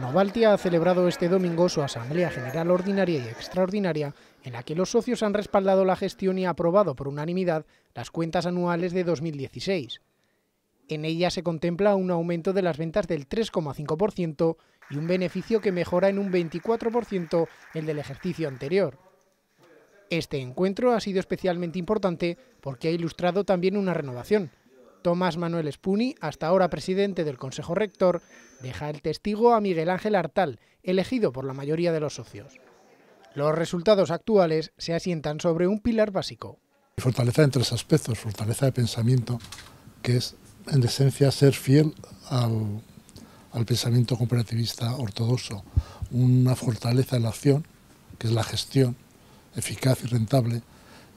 Novaltia ha celebrado este domingo su Asamblea General Ordinaria y Extraordinaria, en la que los socios han respaldado la gestión y aprobado por unanimidad las cuentas anuales de 2016. En ella se contempla un aumento de las ventas del 3,5% y un beneficio que mejora en un 24% el del ejercicio anterior. Este encuentro ha sido especialmente importante porque ha ilustrado también una renovación, Tomás Manuel Spuni, hasta ahora presidente del Consejo Rector, deja el testigo a Miguel Ángel Artal, elegido por la mayoría de los socios. Los resultados actuales se asientan sobre un pilar básico. Fortaleza en tres aspectos, fortaleza de pensamiento, que es en esencia ser fiel al, al pensamiento cooperativista ortodoxo, una fortaleza en la acción, que es la gestión eficaz y rentable,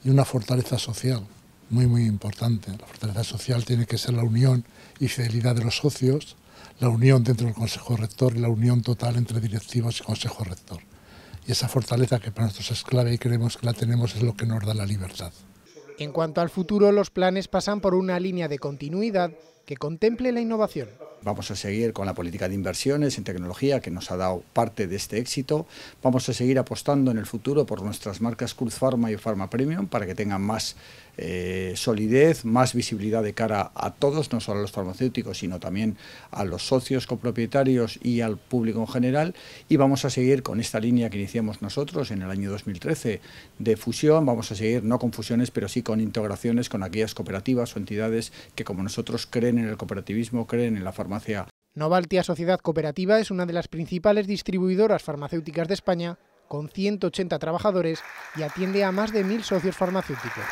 y una fortaleza social, muy, muy importante. La fortaleza social tiene que ser la unión y fidelidad de los socios, la unión dentro del Consejo Rector y la unión total entre directivos y Consejo Rector. Y esa fortaleza que para nosotros es clave y creemos que la tenemos es lo que nos da la libertad. En cuanto al futuro, los planes pasan por una línea de continuidad que contemple la innovación. Vamos a seguir con la política de inversiones en tecnología que nos ha dado parte de este éxito. Vamos a seguir apostando en el futuro por nuestras marcas Cruz Pharma y Pharma Premium para que tengan más eh, solidez, más visibilidad de cara a todos, no solo a los farmacéuticos, sino también a los socios copropietarios y al público en general. Y vamos a seguir con esta línea que iniciamos nosotros en el año 2013 de fusión. Vamos a seguir no con fusiones, pero sí con integraciones con aquellas cooperativas o entidades que como nosotros creen en el cooperativismo, creen en la farmacia Novaltia Sociedad Cooperativa es una de las principales distribuidoras farmacéuticas de España, con 180 trabajadores y atiende a más de 1.000 socios farmacéuticos.